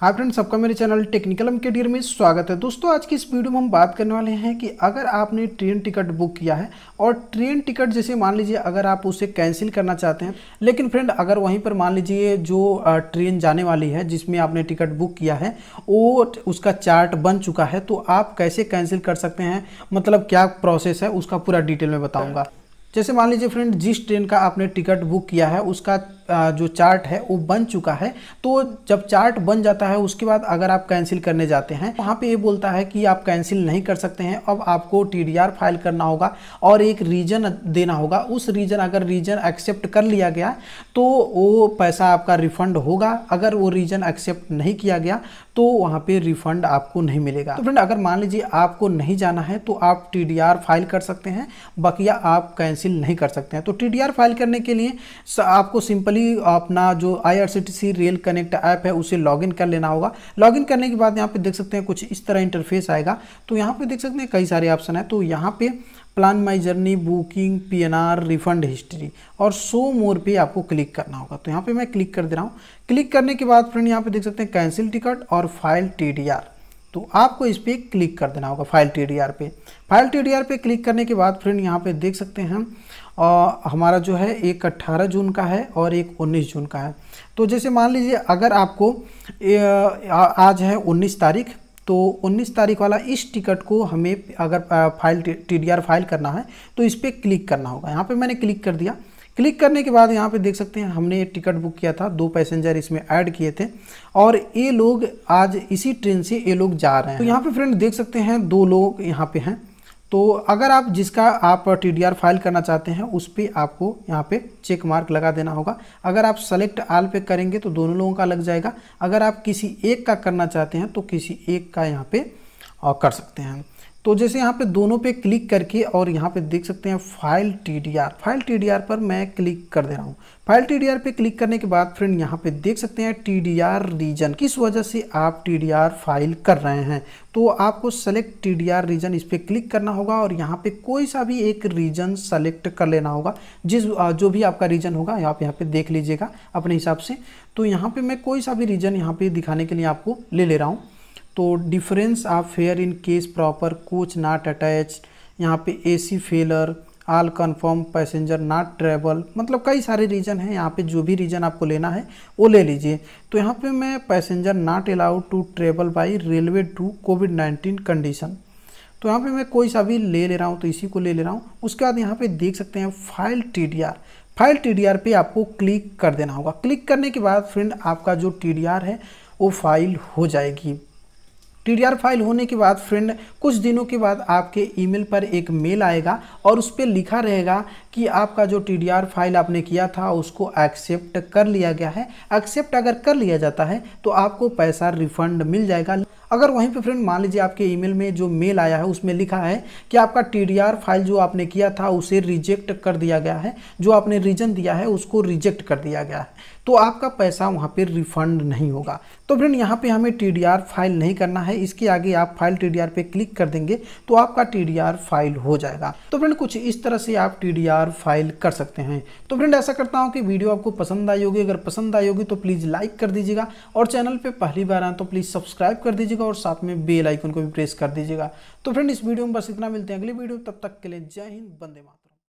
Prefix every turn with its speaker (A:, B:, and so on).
A: hi friends सबका मेरे channel technical के डियर में स्वागत है दोस्तों आज की इस वीडियो में हम बात करने वाले हैं कि अगर आपने ट्रेन टिकट बुक किया है और ट्रेन टिकट जैसे मान लीजिए अगर आप उसे कैंसिल करना चाहते हैं लेकिन फ्रेंड अगर वहीं पर मान लीजिए जो ट्रेन जाने वाली है जिसमें आपने टिकट बुक किया है वो उसका चार्ट बन चुका है तो आप कैसे कैंसिल कर सकते हैं मतलब क्या प्रोसेस है उसका पूरा डिटेल में बताऊँगा जैसे मान लीजिए फ्रेंड जिस ट्रेन का आपने टिकट बुक किया है उसका जो चार्ट है वो बन चुका है तो जब चार्ट बन जाता है उसके बाद अगर आप कैंसिल करने जाते हैं वहाँ पे ये बोलता है कि आप कैंसिल नहीं कर सकते हैं अब आपको टी फाइल करना होगा और एक रीजन देना होगा उस रीजन अगर रीजन एक्सेप्ट कर लिया गया तो वो पैसा आपका रिफंड होगा अगर वो रीजन एक्सेप्ट नहीं किया गया तो वहाँ पे रिफंड आपको नहीं मिलेगा तो फ्रेंड अगर मान लीजिए आपको नहीं जाना है तो आप टी फाइल कर सकते हैं बकिया आप कैंसिल नहीं कर सकते हैं तो टी फाइल करने के लिए आपको सिंपली सिंपली अपना जो आई रेल कनेक्ट ऐप है उसे लॉगिन कर लेना होगा लॉगिन करने के बाद यहाँ पे देख सकते हैं कुछ इस तरह इंटरफेस आएगा तो यहाँ पे देख सकते हैं कई सारे ऑप्शन है तो यहाँ पे plan my journey booking PNR refund history और सो मोर पे आपको क्लिक करना होगा तो यहाँ पे मैं क्लिक कर दे रहा हूँ क्लिक करने के बाद फ्रेंड यहाँ पे देख सकते हैं कैंसिल टिकट और फाइल टीडीआर तो आपको इस पर क्लिक कर देना होगा फाइल टी डी आर पे फाइल टी डी आर पे क्लिक करने के बाद फ्रेंड यहाँ पे देख सकते हैं हम हमारा जो है एक 18 जून का है और एक 19 जून का है तो जैसे मान लीजिए अगर आपको आज है 19 तारीख तो 19 तारीख वाला इस टिकट को हमें अगर file T D R file करना है तो इस पर क्लिक करना होगा यहाँ पर मैंने क्लिक कर दिया क्लिक करने के बाद यहाँ पे देख सकते हैं हमने टिकट बुक किया था दो पैसेंजर इसमें ऐड किए थे और ये लोग आज इसी ट्रेन से ये लोग जा रहे हैं तो यहाँ पे फ्रेंड देख सकते हैं दो लोग यहाँ पे हैं तो अगर आप जिसका आप टी फाइल करना चाहते हैं उस पर आपको यहाँ पे चेक मार्क लगा देना होगा अगर आप सेलेक्ट आल पे करेंगे तो दोनों लोगों का लग जाएगा अगर आप किसी एक का करना चाहते हैं तो किसी एक का यहाँ पे कर सकते हैं तो जैसे यहाँ पे दोनों पे क्लिक करके और यहाँ पे देख सकते हैं फाइल टीडीआर फाइल टीडीआर पर मैं क्लिक कर दे रहा हूँ फाइल टीडीआर पे क्लिक करने के बाद फ्रेंड यहाँ पे देख सकते हैं टीडीआर रीजन किस वजह से आप टीडीआर फाइल कर रहे हैं तो आपको सेलेक्ट टीडीआर रीजन इस पर क्लिक करना होगा और यहाँ पे कोई सा भी एक रीजन सेलेक्ट कर लेना होगा जिस जो भी आपका रीजन होगा आप यहाँ पे देख लीजिएगा अपने हिसाब से तो यहाँ पे मैं कोई सा भी रीजन यहाँ पे दिखाने के लिए आपको ले ले रहा हूँ तो difference of fare in case proper coach not attach यहाँ पे AC failure all confirm passenger not travel मतलब कई सारे रीज़न हैं यहाँ पे जो भी रीज़न आपको लेना है वो ले लीजिए तो यहाँ पे मैं passenger not allowed to travel by railway to COVID nineteen condition तो यहाँ पे मैं कोई सा भी ले ले रहा हूँ तो इसी को ले ले रहा हूँ उसके बाद यहाँ पे देख सकते हैं file T D R file T D R पे आपको क्लिक कर देना होगा क्लिक करने के बाद फ्रेंड आपका जो टी डी आर है वो फाइल हो जाएगी टीडीआर फाइल होने के बाद फ्रेंड कुछ दिनों के बाद आपके ईमेल पर एक मेल आएगा और उस पर लिखा रहेगा कि आपका जो टीडीआर फाइल आपने किया था उसको एक्सेप्ट कर लिया गया है एक्सेप्ट अगर कर लिया जाता है तो आपको पैसा रिफंड मिल जाएगा अगर वहीं पे फ्रेंड मान लीजिए आपके ईमेल में जो मेल आया है उसमें लिखा है कि आपका टीडीआर फाइल जो आपने किया था उसे रिजेक्ट कर दिया गया है जो आपने रीजन दिया है उसको रिजेक्ट कर दिया गया है तो आपका पैसा वहाँ पर रिफंड नहीं होगा तो फ्रेंड यहाँ पे हमें टी फाइल नहीं करना है इसके आगे आप फाइल टी पे क्लिक कर देंगे तो आपका टी फाइल हो जाएगा तो फ्रेंड कुछ इस तरह से आप टी फाइल कर सकते हैं तो फ्रेंड ऐसा करता हूँ कि वीडियो आपको पसंद आई होगी अगर पसंद आई होगी तो प्लीज़ लाइक कर दीजिएगा और चैनल पर पहली बार आए तो प्लीज़ सब्सक्राइब कर दीजिएगा और साथ में बेल आइकन को भी प्रेस कर दीजिएगा तो फ्रेंड इस वीडियो में बस इतना मिलते हैं अगली वीडियो तब तक के लिए जय हिंद बंदे मातरम